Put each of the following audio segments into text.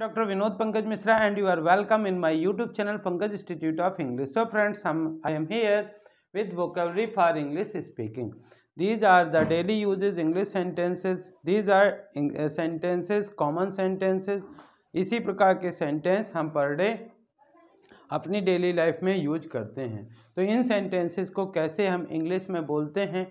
doctor Vinod Pankaj Mishra and you are welcome in my YouTube channel Pankaj institute of English so friends हम I am here with vocabulary for English speaking these are the daily usages English sentences these are sentences common sentences इसी प्रकार के sentence हम per day अपनी daily life में use करते हैं तो इन सेंटेंसेस को कैसे हम इंग्लिश में बोलते हैं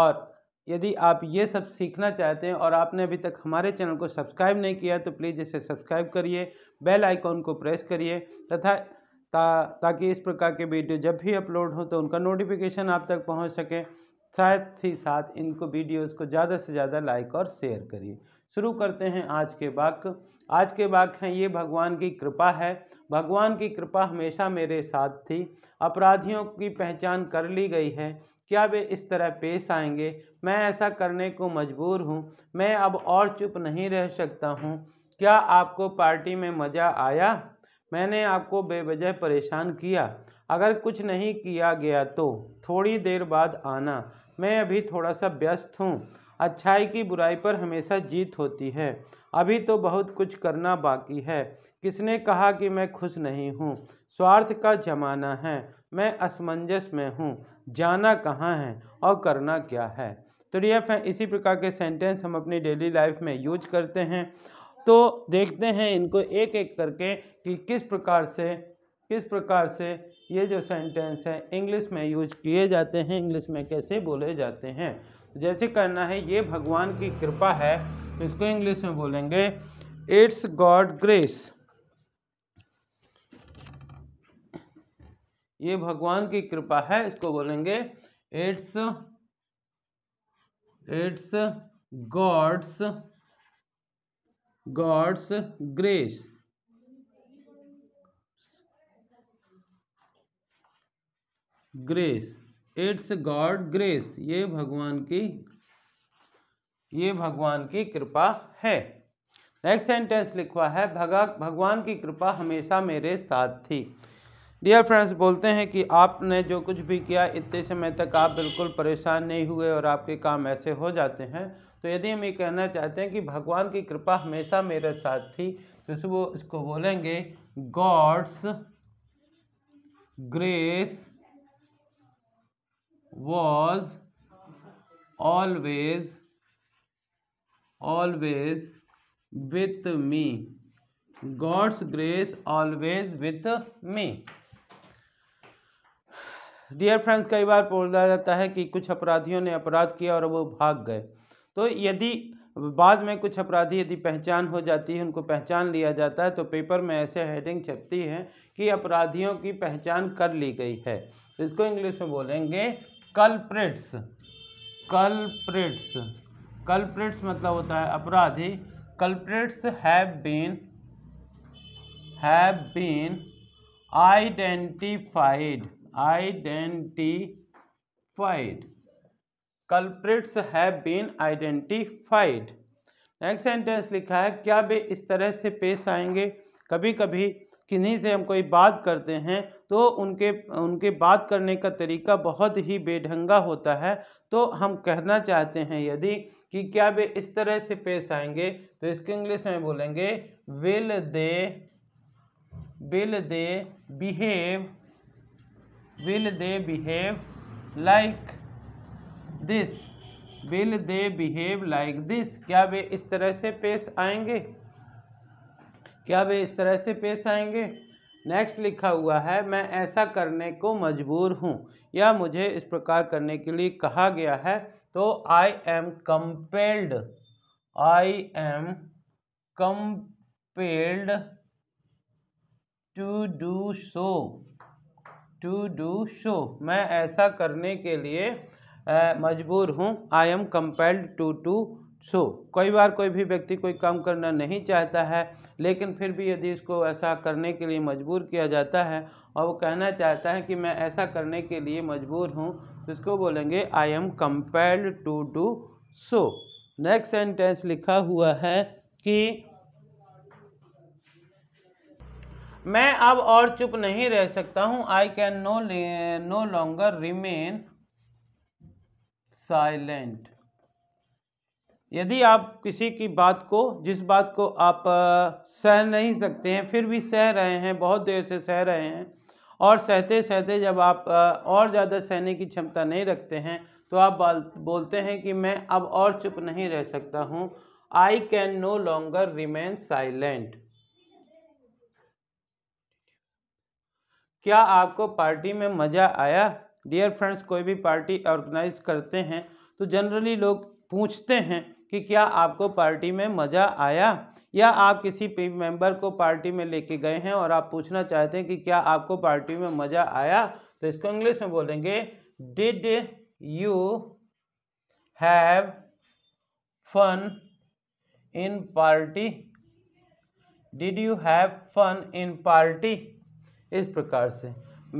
और यदि आप ये सब सीखना चाहते हैं और आपने अभी तक हमारे चैनल को सब्सक्राइब नहीं किया तो प्लीज़ इसे सब्सक्राइब करिए बेल आइकॉन को प्रेस करिए तथा ता, ताकि इस प्रकार के वीडियो जब भी अपलोड हो तो उनका नोटिफिकेशन आप तक पहुंच सके साथ ही साथ इनको वीडियोस को ज़्यादा से ज़्यादा लाइक और शेयर करिए शुरू करते हैं आज के वाक्य आज के वाक्य हैं ये भगवान की कृपा है भगवान की कृपा हमेशा मेरे साथ थी अपराधियों की पहचान कर ली गई है क्या वे इस तरह पेश आएंगे मैं ऐसा करने को मजबूर हूँ मैं अब और चुप नहीं रह सकता हूँ क्या आपको पार्टी में मज़ा आया मैंने आपको बेवजह परेशान किया अगर कुछ नहीं किया गया तो थोड़ी देर बाद आना मैं अभी थोड़ा सा व्यस्त हूँ अच्छाई की बुराई पर हमेशा जीत होती है अभी तो बहुत कुछ करना बाकी है किसने कहा कि मैं खुश नहीं हूँ स्वार्थ का जमाना है मैं असमंजस में हूँ जाना कहाँ है और करना क्या है तो डी एफ है इसी प्रकार के सेंटेंस हम अपनी डेली लाइफ में यूज करते हैं तो देखते हैं इनको एक एक करके कि किस प्रकार से किस प्रकार से ये जो सेंटेंस है इंग्लिश में यूज किए जाते हैं इंग्लिश में कैसे बोले जाते हैं जैसे करना है ये भगवान की कृपा है इसको इंग्लिश में बोलेंगे इट्स गॉड ग्रेस ये भगवान की कृपा है इसको बोलेंगे it's it's God's God's grace grace it's God grace ये भगवान की ये भगवान की कृपा है नेक्स्ट सेंटेंस लिखवा है भगा भगवान की कृपा हमेशा मेरे साथ थी डियर फ्रेंड्स बोलते हैं कि आपने जो कुछ भी किया इतने समय तक आप बिल्कुल परेशान नहीं हुए और आपके काम ऐसे हो जाते हैं तो यदि हम ये कहना चाहते हैं कि भगवान की कृपा हमेशा मेरे साथ थी तो वो इसको बोलेंगे God's grace was always always with me God's grace always with me dear friends कई बार बोला जाता है कि कुछ अपराधियों ने अपराध किया और वो भाग गए तो यदि बाद में कुछ अपराधी यदि पहचान हो जाती है उनको पहचान लिया जाता है तो पेपर में ऐसे हेडिंग छपती है कि अपराधियों की पहचान कर ली गई है इसको इंग्लिश में बोलेंगे कल्प्रिट्स कल्प्रिट्स कल्प्रिट्स मतलब होता है अपराधी culprits have been have been identified identified culprits have been identified next sentence लिखा है क्या वे इस तरह से पेश आएंगे कभी कभी किन्हीं से हम कोई बात करते हैं तो उनके उनके बात करने का तरीका बहुत ही बेढंगा होता है तो हम कहना चाहते हैं यदि कि क्या वे इस तरह से पेश आएंगे तो इसके इंग्लिश में बोलेंगे will they will they behave will they behave like this will they behave like this क्या वे इस तरह से पेश आएंगे क्या वे इस तरह से पेश आएंगे नेक्स्ट लिखा हुआ है मैं ऐसा करने को मजबूर हूँ या मुझे इस प्रकार करने के लिए कहा गया है तो I am compelled I am compelled to do so to do so मैं ऐसा करने के लिए मजबूर हूँ I am compelled to to so कई बार कोई भी व्यक्ति कोई काम करना नहीं चाहता है लेकिन फिर भी यदि इसको ऐसा करने के लिए मजबूर किया जाता है और वो कहना चाहता है कि मैं ऐसा करने के लिए मजबूर हूँ तो इसको बोलेंगे I am compelled to do so next sentence लिखा हुआ है कि मैं अब और चुप नहीं रह सकता हूँ I can no no longer remain silent यदि आप किसी की बात को जिस बात को आप सह नहीं सकते हैं फिर भी सह रहे हैं बहुत देर से सह रहे हैं और सहते सहते जब आप और ज़्यादा सहने की क्षमता नहीं रखते हैं तो आप बोलते हैं कि मैं अब और चुप नहीं रह सकता हूँ I can no longer remain silent क्या आपको पार्टी में मज़ा आया डियर फ्रेंड्स कोई भी पार्टी ऑर्गेनाइज करते हैं तो जनरली लोग पूछते हैं कि क्या आपको पार्टी में मज़ा आया या आप किसी मेंबर को पार्टी में लेके गए हैं और आप पूछना चाहते हैं कि क्या आपको पार्टी में मज़ा आया तो इसको इंग्लिश में बोलेंगे did you have fun in party did you have fun in party इस प्रकार से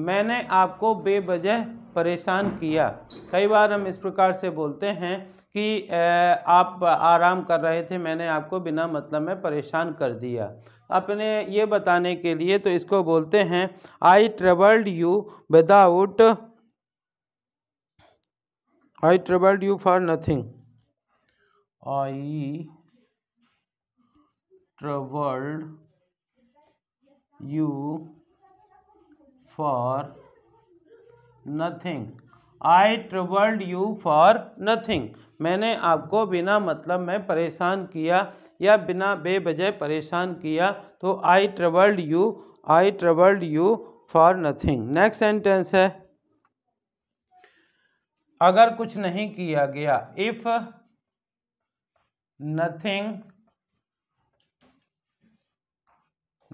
मैंने आपको बेवजह परेशान किया कई बार हम इस प्रकार से बोलते हैं कि आप आराम कर रहे थे मैंने आपको बिना मतलब में परेशान कर दिया अपने ये बताने के लिए तो इसको बोलते हैं I travelled you without I travelled you for nothing I travelled you for nothing I troubled you for nothing मैंने आपको बिना मतलब में परेशान किया या बिना बेबजे परेशान किया तो I troubled you I troubled you for nothing next sentence है अगर कुछ नहीं किया गया if nothing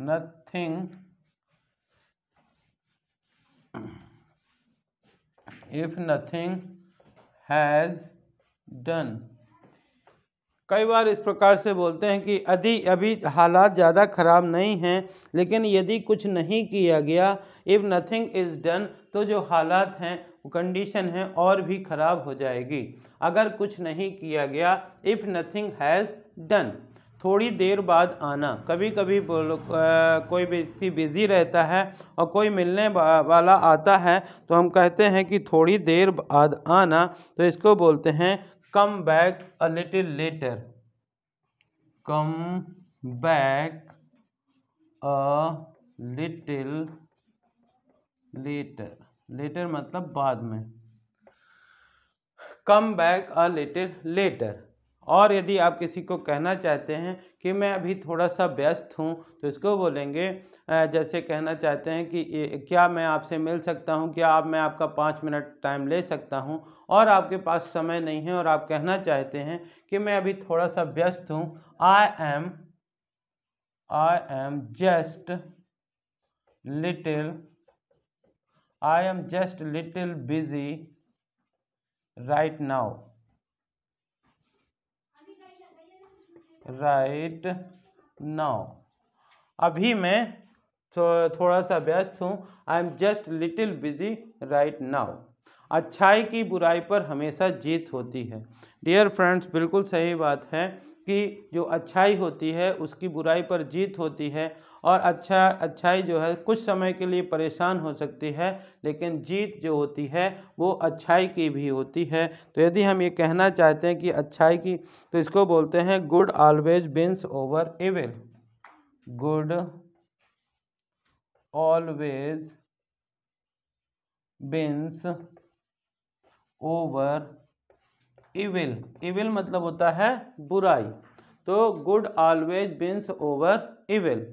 nothing if nothing has done कई बार इस प्रकार से बोलते हैं कि यदि अभी हालात ज़्यादा ख़राब नहीं हैं लेकिन यदि कुछ नहीं किया गया इफ़ नथिंग इज़ डन तो जो हालात हैं कंडीशन है और भी ख़राब हो जाएगी अगर कुछ नहीं किया गया इफ़ नथिंग हैज़ डन थोड़ी देर बाद आना कभी कभी बोलो कोई व्यक्ति बिज़ी रहता है और कोई मिलने वाला आता है तो हम कहते हैं कि थोड़ी देर बाद आना तो इसको बोलते हैं come back a little later come back a little later later मतलब बाद में come back a little later और यदि आप किसी को कहना चाहते हैं कि मैं अभी थोड़ा सा व्यस्त हूँ तो इसको बोलेंगे जैसे कहना चाहते हैं कि क्या मैं आपसे मिल सकता हूँ क्या आप मैं आपका पाँच मिनट टाइम ले सकता हूँ और आपके पास समय नहीं है और आप कहना चाहते हैं कि मैं अभी थोड़ा सा व्यस्त हूँ I am I am just little I am just little busy right now right now अभी मैं थो, थोड़ा सा व्यस्त हूँ I am just little busy right now अच्छाई की बुराई पर हमेशा जीत होती है डियर फ्रेंड्स बिल्कुल सही बात है कि जो अच्छाई होती है उसकी बुराई पर जीत होती है और अच्छा अच्छाई जो है कुछ समय के लिए परेशान हो सकती है लेकिन जीत जो होती है वो अच्छाई की भी होती है तो यदि हम ये कहना चाहते हैं कि अच्छाई की तो इसको बोलते हैं good always wins over evil good always wins over evil evil मतलब होता है बुराई तो good always wins over evil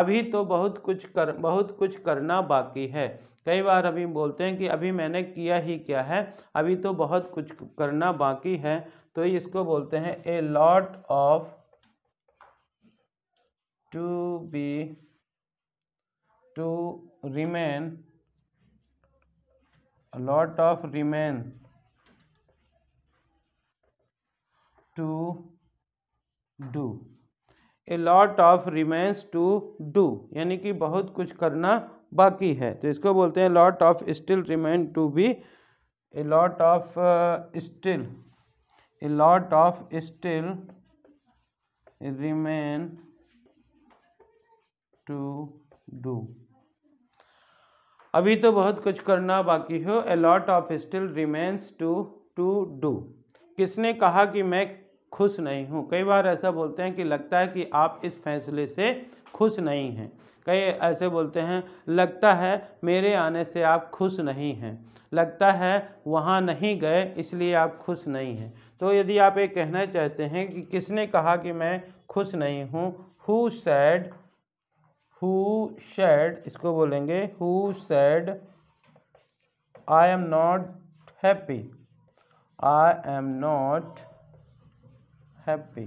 अभी तो बहुत कुछ कर बहुत कुछ करना बाकी है कई बार अभी बोलते हैं कि अभी मैंने किया ही क्या है अभी तो बहुत कुछ करना बाकी है तो इसको बोलते हैं a lot of to be to remain lot of remain to do a lot of remains to do यानी कि बहुत कुछ करना बाकी है तो इसको बोलते हैं lot of still remain to be a lot of still a lot of still remain to do अभी तो बहुत कुछ करना बाकी हो a lot of still remains to to do किसने कहा कि मैं खुश नहीं हूँ कई बार ऐसा बोलते हैं कि लगता है कि आप इस फैसले से खुश नहीं हैं कई ऐसे बोलते हैं लगता है मेरे आने से आप खुश नहीं हैं लगता है वहाँ नहीं गए इसलिए आप खुश नहीं हैं तो यदि आप ये कहना चाहते हैं कि किसने कहा कि मैं खुश नहीं हूँ हु सैड हु शैड इसको बोलेंगे who said I am not happy I am not happy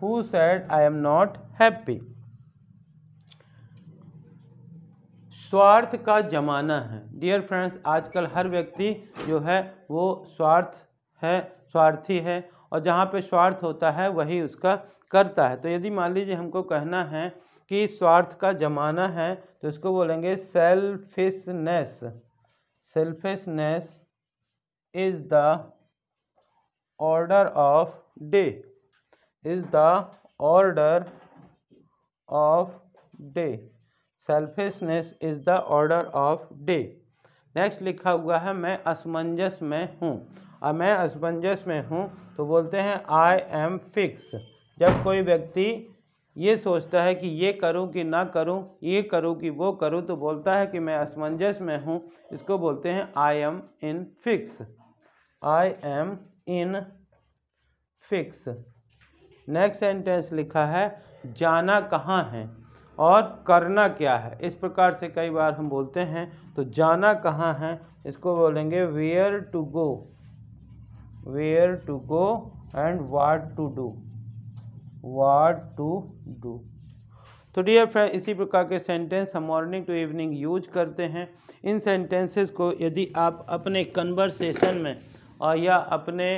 who said i am not happy स्वार्थ का ज़माना है डियर फ्रेंड्स आजकल हर व्यक्ति जो है वो स्वार्थ है स्वार्थी है और जहाँ पे स्वार्थ होता है वही उसका करता है तो यदि मान लीजिए हमको कहना है कि स्वार्थ का ज़माना है तो इसको बोलेंगे selfishness selfishness is the order of day is the order of day selfishness is the order of day next लिखा हुआ है मैं असमंजस में हूँ अब मैं असमंजस में हूँ तो बोलते हैं आई एम फिक्स जब कोई व्यक्ति ये सोचता है कि ये करूँ कि ना करूँ ये करूँ कि वो करूँ तो बोलता है कि मैं असमंजस में हूँ इसको बोलते हैं I am in fix I am in fix next sentence लिखा है जाना कहाँ है और करना क्या है इस प्रकार से कई बार हम बोलते हैं तो जाना कहाँ है इसको बोलेंगे where to go where to go and what to do what to do तो डियर फ्रेंड इसी प्रकार के सेंटेंस हम मॉर्निंग टू इवनिंग यूज करते हैं इन सेंटेंसेस को यदि आप अपने कन्वर्सेशन में और या अपने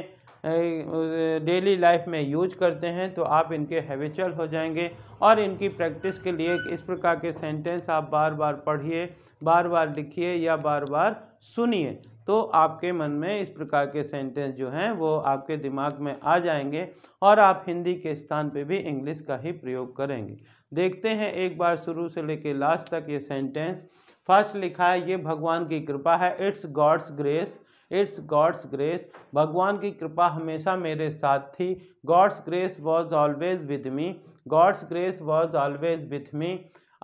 डेली लाइफ में यूज करते हैं तो आप इनके हैविचुअल हो जाएंगे और इनकी प्रैक्टिस के लिए इस प्रकार के सेंटेंस आप बार बार पढ़िए बार बार लिखिए या बार बार सुनिए तो आपके मन में इस प्रकार के सेंटेंस जो हैं वो आपके दिमाग में आ जाएंगे और आप हिंदी के स्थान पे भी इंग्लिश का ही प्रयोग करेंगे देखते हैं एक बार शुरू से लेके लास्ट तक ये सेंटेंस फर्स्ट लिखा है ये भगवान की कृपा है it's God's grace it's God's grace भगवान की कृपा हमेशा मेरे साथ थी God's grace was always with me God's grace was always with me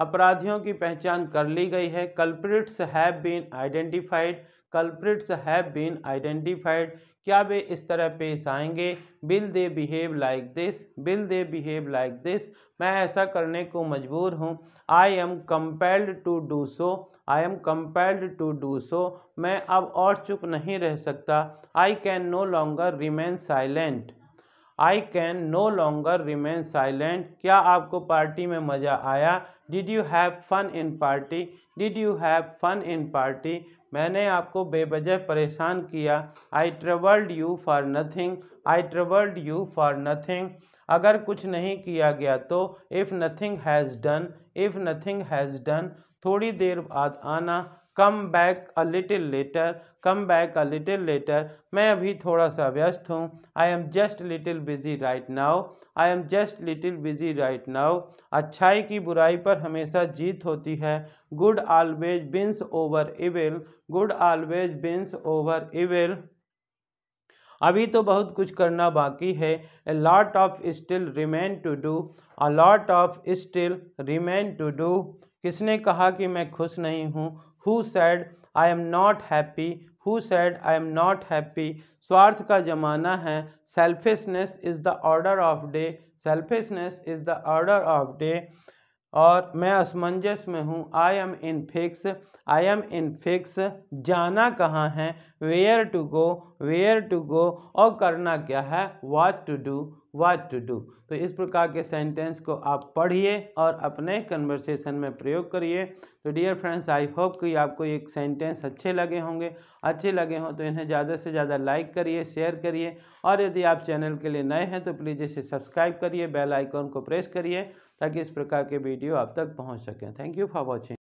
अपराधियों की पहचान कर ली गई है culprits have been identified culprits have been identified क्या वे इस तरह पेश आएंगे will they behave like this will they behave like this मैं ऐसा करने को मजबूर हूँ I am compelled to do so I am compelled to do so मैं अब और चुप नहीं रह सकता I can no longer remain silent I can no longer remain silent क्या आपको पार्टी में मज़ा आया did you have fun in party did you have fun in party मैंने आपको बेवजह परेशान किया I travelled you for nothing I travelled you for nothing अगर कुछ नहीं किया गया तो if nothing has done if nothing has done थोड़ी देर बाद आना come back a little later come back a little later मैं अभी थोड़ा सा व्यस्त हूँ I am just little busy right now I am just little busy right now अच्छाई की बुराई पर हमेशा जीत होती है good always wins over evil good always wins over evil अभी तो बहुत कुछ करना बाकी है a lot of still remain to do a lot of still remain to do किसने कहा कि मैं खुश नहीं हूँ who said I am not happy who said I am not happy स्वार्थ का जमाना है selfishness is the order of day selfishness is the order of day और मैं असमंजस में हूँ I am in fix I am in fix जाना कहाँ है where to go where to go और करना क्या है what to do what to do तो इस प्रकार के सेंटेंस को आप पढ़िए और अपने कन्वर्सेशन में प्रयोग करिए तो डियर फ्रेंड्स आई होप कि आपको ये सेंटेंस अच्छे लगे होंगे अच्छे लगे हों तो इन्हें ज़्यादा से ज़्यादा लाइक करिए शेयर करिए और यदि आप चैनल के लिए नए हैं तो प्लीज़ इसे सब्सक्राइब करिए बेल आइकॉन को प्रेस करिए ताकि इस प्रकार के वीडियो आप तक पहुँच सकें थैंक यू फॉर वॉचिंग